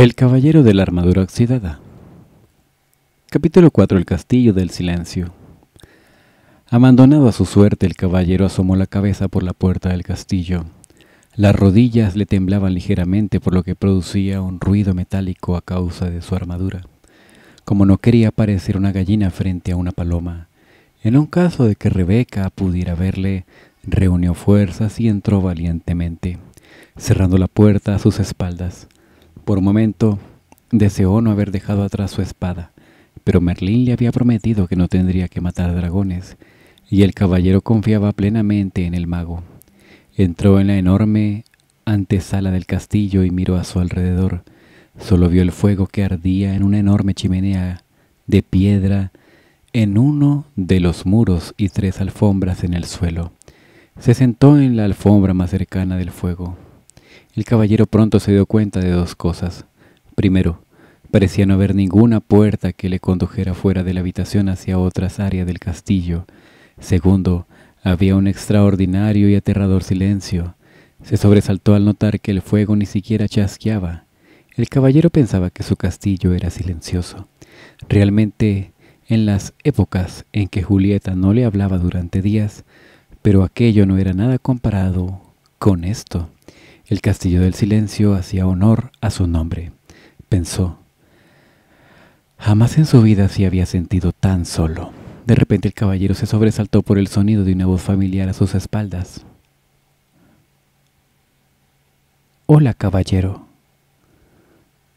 El Caballero de la Armadura Oxidada Capítulo 4 El Castillo del Silencio Abandonado a su suerte, el caballero asomó la cabeza por la puerta del castillo. Las rodillas le temblaban ligeramente por lo que producía un ruido metálico a causa de su armadura, como no quería parecer una gallina frente a una paloma. En un caso de que Rebeca pudiera verle, reunió fuerzas y entró valientemente, cerrando la puerta a sus espaldas. Por un momento deseó no haber dejado atrás su espada, pero Merlín le había prometido que no tendría que matar dragones, y el caballero confiaba plenamente en el mago. Entró en la enorme antesala del castillo y miró a su alrededor. Solo vio el fuego que ardía en una enorme chimenea de piedra en uno de los muros y tres alfombras en el suelo. Se sentó en la alfombra más cercana del fuego. El caballero pronto se dio cuenta de dos cosas. Primero, parecía no haber ninguna puerta que le condujera fuera de la habitación hacia otras áreas del castillo. Segundo, había un extraordinario y aterrador silencio. Se sobresaltó al notar que el fuego ni siquiera chasqueaba. El caballero pensaba que su castillo era silencioso. Realmente, en las épocas en que Julieta no le hablaba durante días, pero aquello no era nada comparado con esto. El castillo del silencio hacía honor a su nombre, pensó. Jamás en su vida se había sentido tan solo. De repente el caballero se sobresaltó por el sonido de una voz familiar a sus espaldas. Hola, caballero.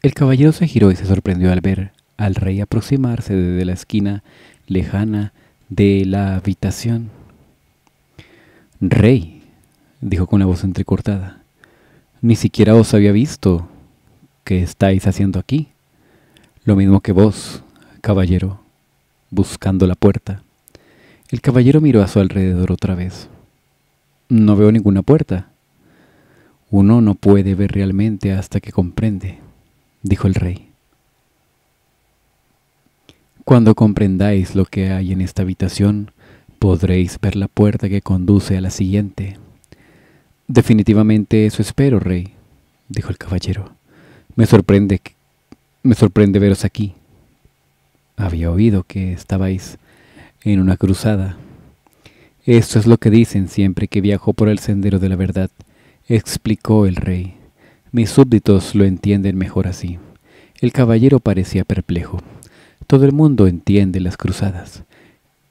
El caballero se giró y se sorprendió al ver al rey aproximarse desde la esquina lejana de la habitación. Rey, dijo con la voz entrecortada ni siquiera os había visto. ¿Qué estáis haciendo aquí? Lo mismo que vos, caballero, buscando la puerta. El caballero miró a su alrededor otra vez. No veo ninguna puerta. Uno no puede ver realmente hasta que comprende, dijo el rey. Cuando comprendáis lo que hay en esta habitación, podréis ver la puerta que conduce a la siguiente. Definitivamente eso espero, rey, dijo el caballero. Me sorprende, me sorprende veros aquí. Había oído que estabais en una cruzada. Esto es lo que dicen siempre que viajo por el sendero de la verdad, explicó el rey. Mis súbditos lo entienden mejor así. El caballero parecía perplejo. Todo el mundo entiende las cruzadas,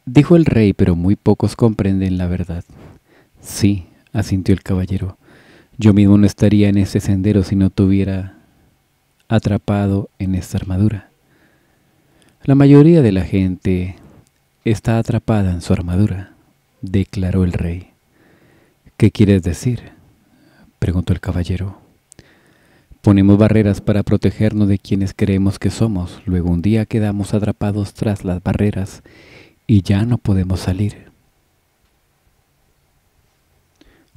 dijo el rey, pero muy pocos comprenden la verdad. Sí, asintió el caballero. Yo mismo no estaría en ese sendero si no tuviera atrapado en esta armadura. La mayoría de la gente está atrapada en su armadura, declaró el rey. ¿Qué quieres decir? preguntó el caballero. Ponemos barreras para protegernos de quienes creemos que somos, luego un día quedamos atrapados tras las barreras y ya no podemos salir.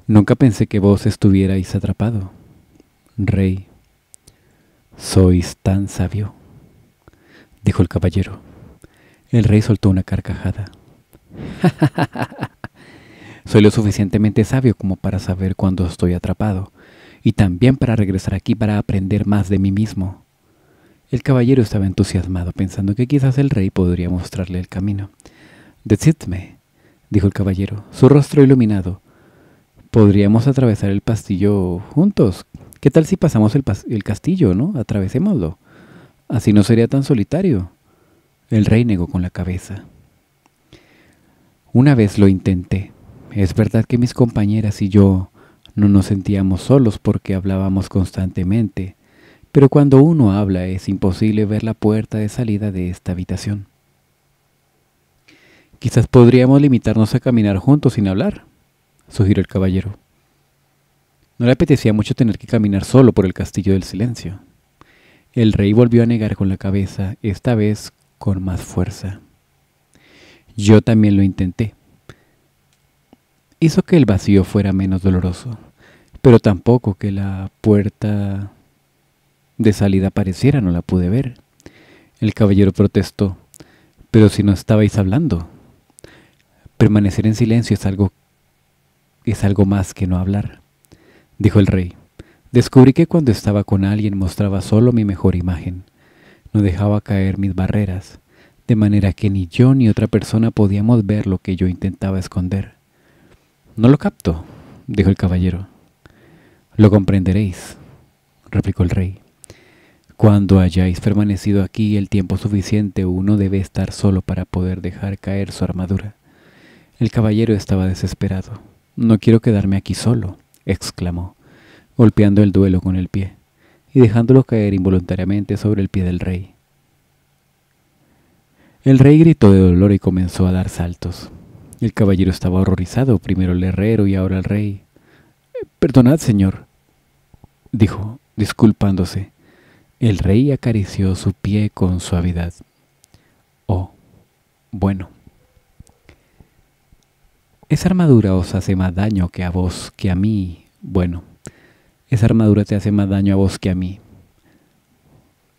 Nunca pensé que vos estuvierais atrapado. Rey, sois tan sabio, dijo el caballero. El rey soltó una carcajada. Soy lo suficientemente sabio como para saber cuándo estoy atrapado y también para regresar aquí para aprender más de mí mismo. El caballero estaba entusiasmado pensando que quizás el rey podría mostrarle el camino. Decidme, dijo el caballero, su rostro iluminado podríamos atravesar el pastillo juntos. ¿Qué tal si pasamos el, el castillo, no? Atravesémoslo. Así no sería tan solitario. El rey negó con la cabeza. Una vez lo intenté. Es verdad que mis compañeras y yo no nos sentíamos solos porque hablábamos constantemente, pero cuando uno habla es imposible ver la puerta de salida de esta habitación. Quizás podríamos limitarnos a caminar juntos sin hablar, sugirió el caballero. No le apetecía mucho tener que caminar solo por el castillo del silencio. El rey volvió a negar con la cabeza, esta vez con más fuerza. Yo también lo intenté. Hizo que el vacío fuera menos doloroso, pero tampoco que la puerta de salida apareciera, no la pude ver. El caballero protestó, pero si no estabais hablando. Permanecer en silencio es algo es algo más que no hablar, dijo el rey. Descubrí que cuando estaba con alguien mostraba solo mi mejor imagen, no dejaba caer mis barreras, de manera que ni yo ni otra persona podíamos ver lo que yo intentaba esconder. No lo capto, dijo el caballero. Lo comprenderéis, replicó el rey. Cuando hayáis permanecido aquí el tiempo suficiente, uno debe estar solo para poder dejar caer su armadura. El caballero estaba desesperado. No quiero quedarme aquí solo, exclamó, golpeando el duelo con el pie y dejándolo caer involuntariamente sobre el pie del rey. El rey gritó de dolor y comenzó a dar saltos. El caballero estaba horrorizado, primero el herrero y ahora el rey. Perdonad, señor, dijo, disculpándose. El rey acarició su pie con suavidad. Oh, bueno, esa armadura os hace más daño que a vos que a mí. Bueno, esa armadura te hace más daño a vos que a mí.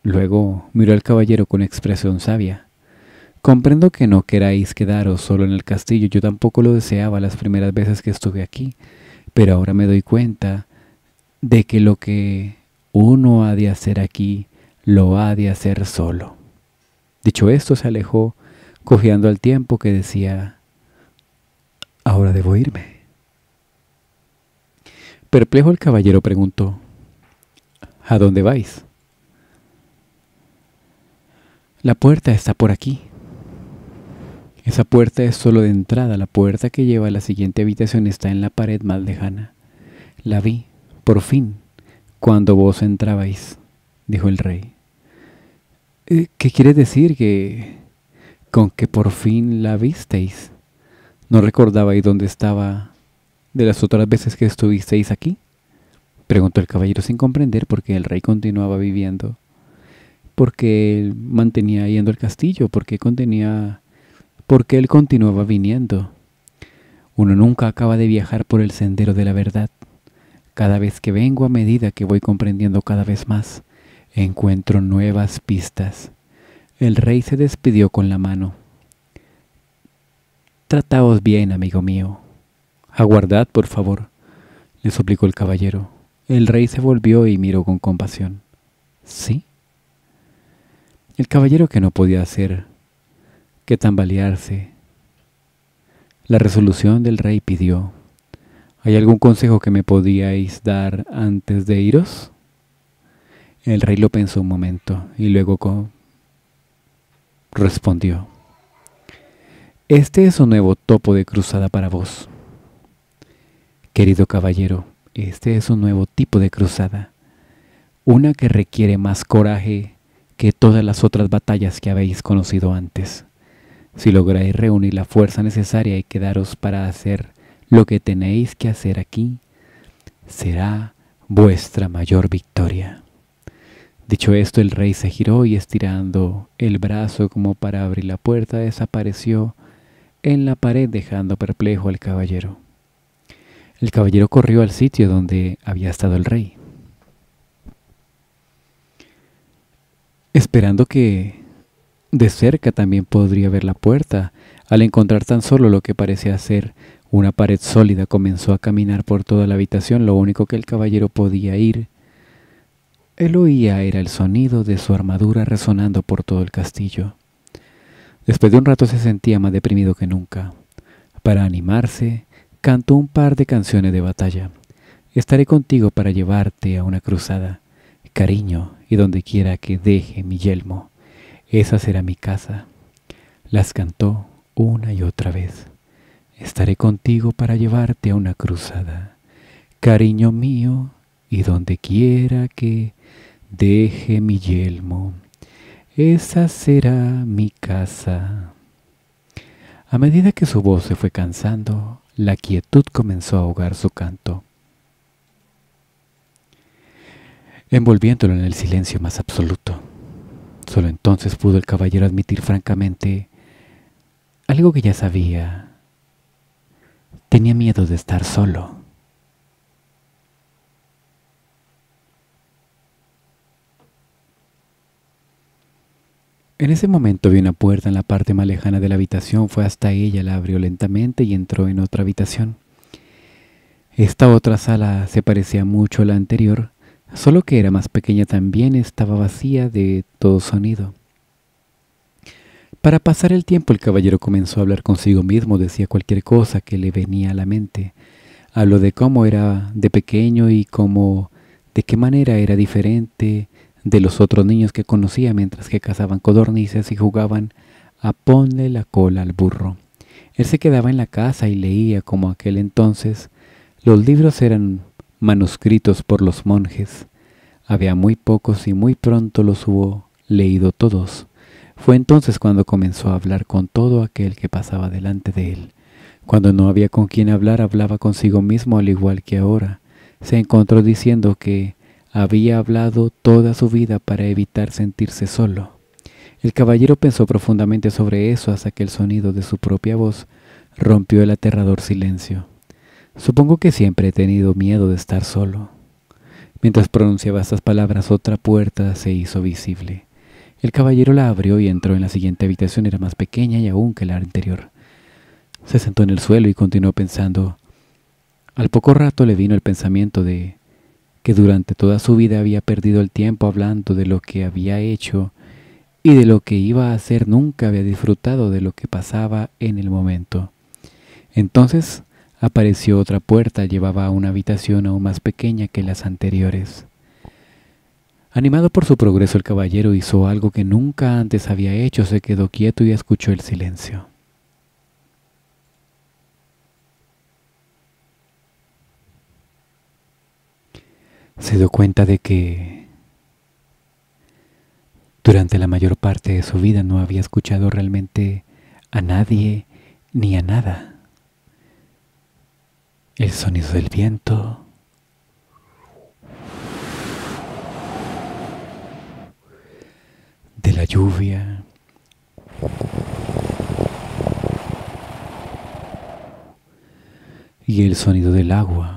Luego miró al caballero con expresión sabia. Comprendo que no queráis quedaros solo en el castillo, yo tampoco lo deseaba las primeras veces que estuve aquí, pero ahora me doy cuenta de que lo que uno ha de hacer aquí, lo ha de hacer solo. Dicho esto, se alejó, cojeando al tiempo que decía, Ahora debo irme. Perplejo el caballero preguntó, ¿A dónde vais? La puerta está por aquí. Esa puerta es solo de entrada. La puerta que lleva a la siguiente habitación está en la pared más lejana. La vi, por fin, cuando vos entrabais, dijo el rey. Eh, ¿Qué quiere decir que... con que por fin la visteis? No recordabais dónde estaba de las otras veces que estuvisteis aquí, preguntó el caballero sin comprender por qué el rey continuaba viviendo, por qué él mantenía yendo el castillo, por contenía, por qué él continuaba viniendo. Uno nunca acaba de viajar por el sendero de la verdad. Cada vez que vengo a medida que voy comprendiendo cada vez más, encuentro nuevas pistas. El rey se despidió con la mano. Trataos bien, amigo mío. Aguardad, por favor, le suplicó el caballero. El rey se volvió y miró con compasión. ¿Sí? El caballero que no podía hacer que tambalearse. La resolución del rey pidió. ¿Hay algún consejo que me podíais dar antes de iros? El rey lo pensó un momento y luego respondió. Este es un nuevo topo de cruzada para vos. Querido caballero, este es un nuevo tipo de cruzada, una que requiere más coraje que todas las otras batallas que habéis conocido antes. Si lográis reunir la fuerza necesaria y quedaros para hacer lo que tenéis que hacer aquí, será vuestra mayor victoria. Dicho esto, el rey se giró y estirando el brazo como para abrir la puerta desapareció en la pared dejando perplejo al caballero. El caballero corrió al sitio donde había estado el rey. Esperando que de cerca también podría ver la puerta, al encontrar tan solo lo que parecía ser una pared sólida, comenzó a caminar por toda la habitación, lo único que el caballero podía ir. Él oía era el sonido de su armadura resonando por todo el castillo. Después de un rato se sentía más deprimido que nunca. Para animarse, cantó un par de canciones de batalla. Estaré contigo para llevarte a una cruzada, cariño, y donde quiera que deje mi yelmo. Esa será mi casa. Las cantó una y otra vez. Estaré contigo para llevarte a una cruzada, cariño mío, y donde quiera que deje mi yelmo. Esa será mi casa. A medida que su voz se fue cansando, la quietud comenzó a ahogar su canto, envolviéndolo en el silencio más absoluto. Solo entonces pudo el caballero admitir francamente algo que ya sabía. Tenía miedo de estar solo. En ese momento vi una puerta en la parte más lejana de la habitación, fue hasta ella, la abrió lentamente y entró en otra habitación. Esta otra sala se parecía mucho a la anterior, solo que era más pequeña también, estaba vacía de todo sonido. Para pasar el tiempo el caballero comenzó a hablar consigo mismo, decía cualquier cosa que le venía a la mente. Habló de cómo era de pequeño y cómo, de qué manera era diferente de los otros niños que conocía mientras que cazaban codornices y jugaban a ponle la cola al burro. Él se quedaba en la casa y leía como aquel entonces. Los libros eran manuscritos por los monjes. Había muy pocos y muy pronto los hubo leído todos. Fue entonces cuando comenzó a hablar con todo aquel que pasaba delante de él. Cuando no había con quien hablar, hablaba consigo mismo al igual que ahora. Se encontró diciendo que había hablado toda su vida para evitar sentirse solo. El caballero pensó profundamente sobre eso hasta que el sonido de su propia voz rompió el aterrador silencio. Supongo que siempre he tenido miedo de estar solo. Mientras pronunciaba estas palabras, otra puerta se hizo visible. El caballero la abrió y entró en la siguiente habitación. Era más pequeña y aún que la anterior. Se sentó en el suelo y continuó pensando. Al poco rato le vino el pensamiento de que durante toda su vida había perdido el tiempo hablando de lo que había hecho y de lo que iba a hacer, nunca había disfrutado de lo que pasaba en el momento. Entonces apareció otra puerta, llevaba a una habitación aún más pequeña que las anteriores. Animado por su progreso, el caballero hizo algo que nunca antes había hecho, se quedó quieto y escuchó el silencio. se dio cuenta de que durante la mayor parte de su vida no había escuchado realmente a nadie ni a nada. El sonido del viento, de la lluvia, y el sonido del agua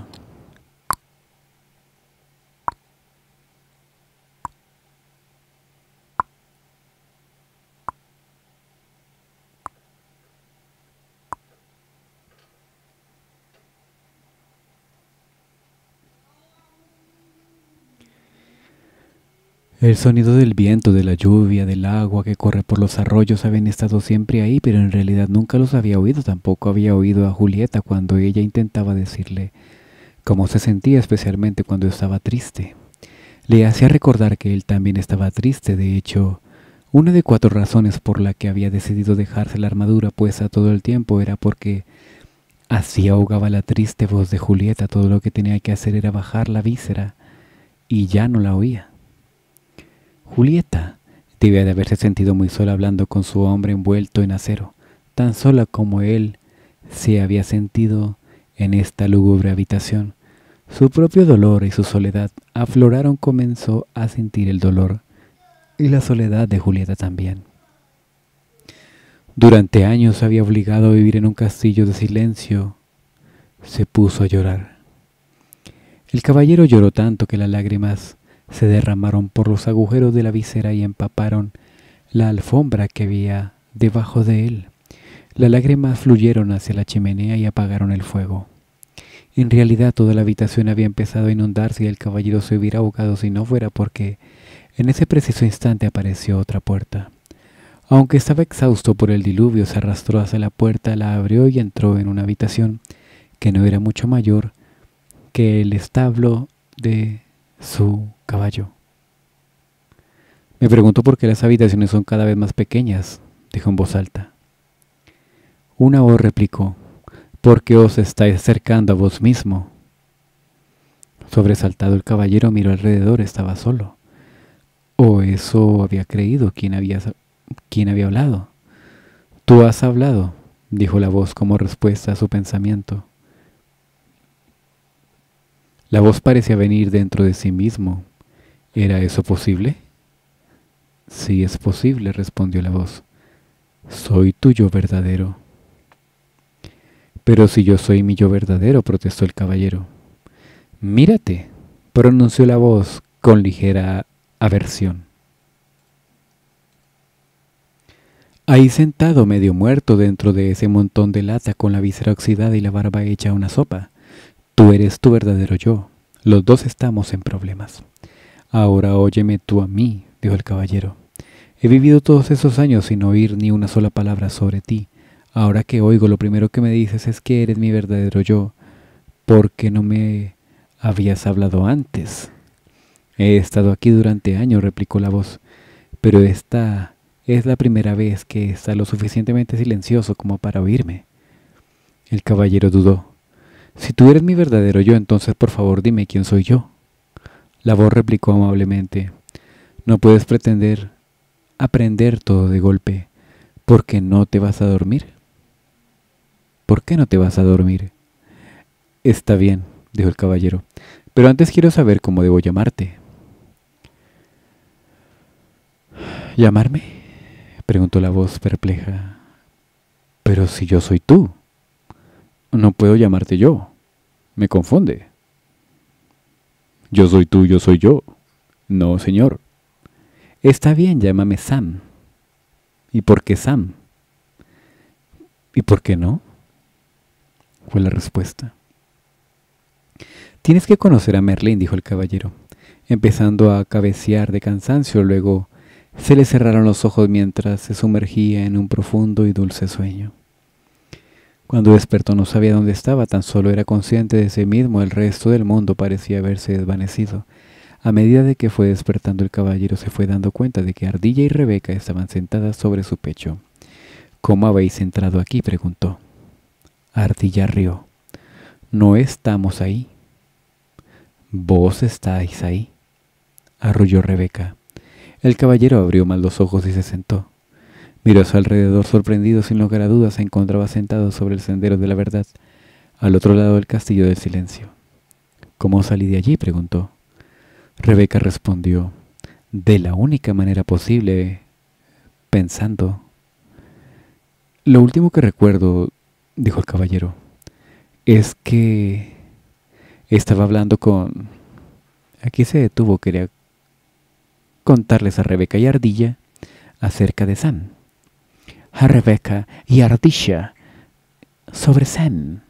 El sonido del viento, de la lluvia, del agua que corre por los arroyos habían estado siempre ahí, pero en realidad nunca los había oído. Tampoco había oído a Julieta cuando ella intentaba decirle cómo se sentía, especialmente cuando estaba triste. Le hacía recordar que él también estaba triste, de hecho, una de cuatro razones por la que había decidido dejarse la armadura puesta todo el tiempo era porque así ahogaba la triste voz de Julieta. Todo lo que tenía que hacer era bajar la víscera y ya no la oía. Julieta debía de haberse sentido muy sola hablando con su hombre envuelto en acero, tan sola como él se había sentido en esta lúgubre habitación. Su propio dolor y su soledad afloraron, comenzó a sentir el dolor y la soledad de Julieta también. Durante años había obligado a vivir en un castillo de silencio. Se puso a llorar. El caballero lloró tanto que las lágrimas se derramaron por los agujeros de la visera y empaparon la alfombra que había debajo de él. Las lágrimas fluyeron hacia la chimenea y apagaron el fuego. En realidad toda la habitación había empezado a inundarse y el caballero se hubiera ahogado si no fuera porque en ese preciso instante apareció otra puerta. Aunque estaba exhausto por el diluvio, se arrastró hacia la puerta, la abrió y entró en una habitación que no era mucho mayor que el establo de su caballo. Me pregunto por qué las habitaciones son cada vez más pequeñas, dijo en voz alta. Una voz replicó, porque os estáis acercando a vos mismo. Sobresaltado el caballero miró alrededor, estaba solo. O oh, eso había creído ¿Quién había, quien había hablado. Tú has hablado, dijo la voz como respuesta a su pensamiento. La voz parecía venir dentro de sí mismo, ¿Era eso posible? Sí es posible, respondió la voz. Soy tu yo verdadero. Pero si yo soy mi yo verdadero, protestó el caballero. Mírate, pronunció la voz con ligera aversión. Ahí sentado medio muerto dentro de ese montón de lata con la visera oxidada y la barba hecha una sopa, tú eres tu verdadero yo. Los dos estamos en problemas. Ahora óyeme tú a mí, dijo el caballero. He vivido todos esos años sin oír ni una sola palabra sobre ti. Ahora que oigo, lo primero que me dices es que eres mi verdadero yo. ¿Por qué no me habías hablado antes? He estado aquí durante años, replicó la voz, pero esta es la primera vez que está lo suficientemente silencioso como para oírme. El caballero dudó. Si tú eres mi verdadero yo, entonces por favor dime quién soy yo. La voz replicó amablemente, no puedes pretender aprender todo de golpe, porque no te vas a dormir. ¿Por qué no te vas a dormir? Está bien, dijo el caballero, pero antes quiero saber cómo debo llamarte. ¿Llamarme? preguntó la voz perpleja. Pero si yo soy tú, no puedo llamarte yo. Me confunde. Yo soy tú, yo soy yo. No, señor. Está bien, llámame Sam. ¿Y por qué Sam? ¿Y por qué no? Fue la respuesta. Tienes que conocer a Merlín, dijo el caballero, empezando a cabecear de cansancio. Luego se le cerraron los ojos mientras se sumergía en un profundo y dulce sueño. Cuando despertó no sabía dónde estaba, tan solo era consciente de sí mismo, el resto del mundo parecía haberse desvanecido. A medida de que fue despertando el caballero se fue dando cuenta de que Ardilla y Rebeca estaban sentadas sobre su pecho. ¿Cómo habéis entrado aquí? preguntó. Ardilla rió. No estamos ahí. Vos estáis ahí, arrulló Rebeca. El caballero abrió mal los ojos y se sentó. Miró a su alrededor sorprendido, sin lugar a dudas, se encontraba sentado sobre el sendero de la verdad, al otro lado del castillo del silencio. ¿Cómo salí de allí? preguntó. Rebeca respondió, de la única manera posible, pensando. Lo último que recuerdo, dijo el caballero, es que estaba hablando con... Aquí se detuvo, quería contarles a Rebeca y Ardilla acerca de Sam a Rebeca y ardilla Ardisha sobre Zen.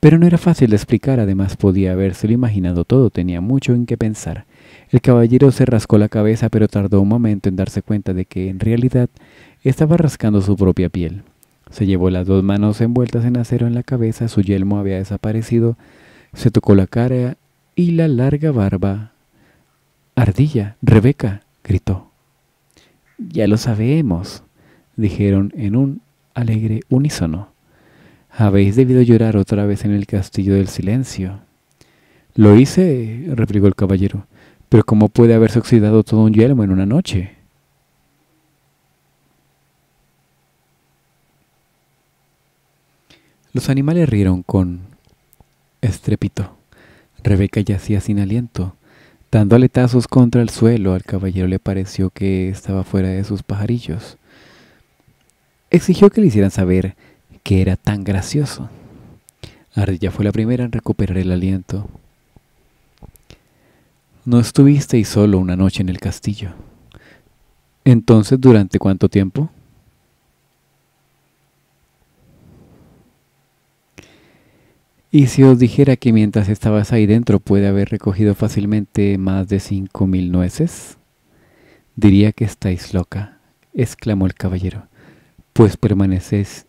Pero no era fácil de explicar, además podía habérselo imaginado todo, tenía mucho en qué pensar. El caballero se rascó la cabeza, pero tardó un momento en darse cuenta de que, en realidad, estaba rascando su propia piel. Se llevó las dos manos envueltas en acero en la cabeza, su yelmo había desaparecido, se tocó la cara y la larga barba. Ardilla, Rebeca, gritó. Ya lo sabemos, dijeron en un alegre unísono, habéis debido llorar otra vez en el castillo del silencio. Lo hice, replicó el caballero, pero ¿cómo puede haberse oxidado todo un yelmo en una noche? Los animales rieron con estrépito. Rebeca yacía sin aliento, dando aletazos contra el suelo. Al caballero le pareció que estaba fuera de sus pajarillos exigió que le hicieran saber que era tan gracioso. Ardilla fue la primera en recuperar el aliento. No estuvisteis solo una noche en el castillo. Entonces, ¿durante cuánto tiempo? Y si os dijera que mientras estabas ahí dentro puede haber recogido fácilmente más de cinco mil nueces, diría que estáis loca, exclamó el caballero pues permaneces,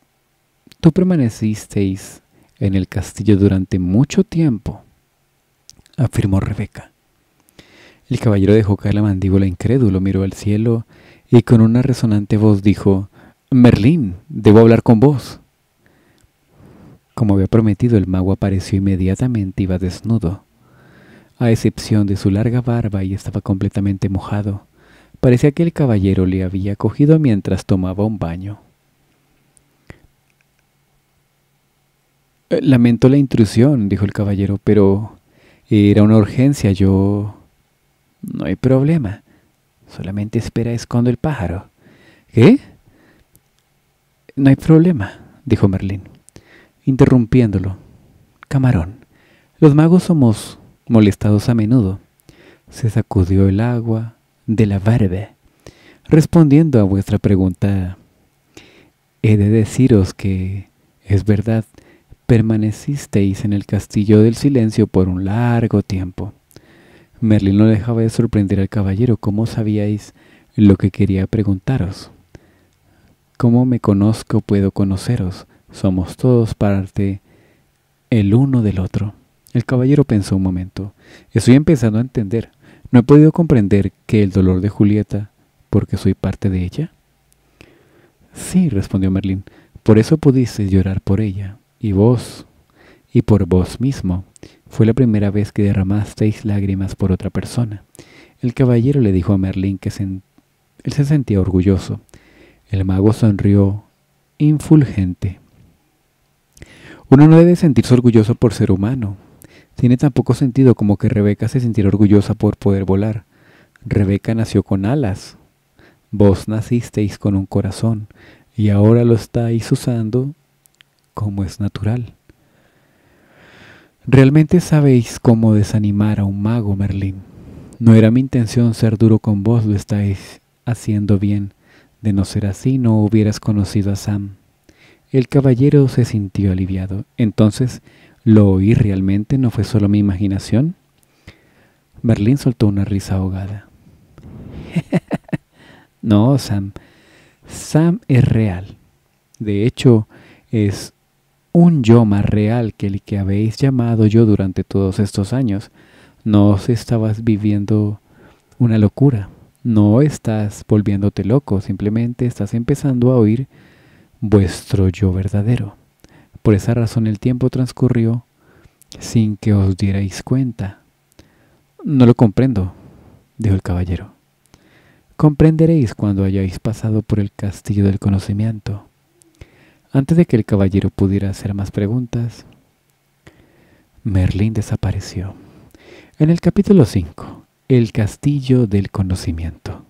tú permanecisteis en el castillo durante mucho tiempo, afirmó Rebeca. El caballero dejó caer la mandíbula incrédulo, miró al cielo y con una resonante voz dijo, Merlín, debo hablar con vos. Como había prometido, el mago apareció inmediatamente, iba desnudo. A excepción de su larga barba y estaba completamente mojado, parecía que el caballero le había cogido mientras tomaba un baño. Lamento la intrusión, dijo el caballero, pero era una urgencia, yo... No hay problema. Solamente espera escondo el pájaro. ¿Qué? No hay problema, dijo Merlín, interrumpiéndolo. Camarón, los magos somos molestados a menudo. Se sacudió el agua de la barba. Respondiendo a vuestra pregunta, he de deciros que es verdad Permanecisteis en el castillo del silencio por un largo tiempo. Merlín no dejaba de sorprender al caballero. ¿Cómo sabíais lo que quería preguntaros? ¿Cómo me conozco puedo conoceros? Somos todos parte el uno del otro. El caballero pensó un momento. Estoy empezando a entender. ¿No he podido comprender que el dolor de Julieta, porque soy parte de ella? Sí, respondió Merlín. Por eso pudiste llorar por ella y vos y por vos mismo. Fue la primera vez que derramasteis lágrimas por otra persona. El caballero le dijo a Merlín que él se sentía orgulloso. El mago sonrió infulgente. Uno no debe sentirse orgulloso por ser humano. Tiene tan poco sentido como que Rebeca se sintiera orgullosa por poder volar. Rebeca nació con alas. Vos nacisteis con un corazón y ahora lo estáis usando como es natural. Realmente sabéis cómo desanimar a un mago, Merlín. No era mi intención ser duro con vos, lo estáis haciendo bien. De no ser así, no hubieras conocido a Sam. El caballero se sintió aliviado. Entonces, ¿lo oí realmente? ¿No fue solo mi imaginación? Merlín soltó una risa ahogada. no, Sam. Sam es real. De hecho, es un yo más real que el que habéis llamado yo durante todos estos años. No os estabas viviendo una locura, no estás volviéndote loco, simplemente estás empezando a oír vuestro yo verdadero. Por esa razón el tiempo transcurrió sin que os dierais cuenta. No lo comprendo, dijo el caballero. Comprenderéis cuando hayáis pasado por el castillo del conocimiento. Antes de que el caballero pudiera hacer más preguntas, Merlín desapareció. En el capítulo 5, El castillo del conocimiento.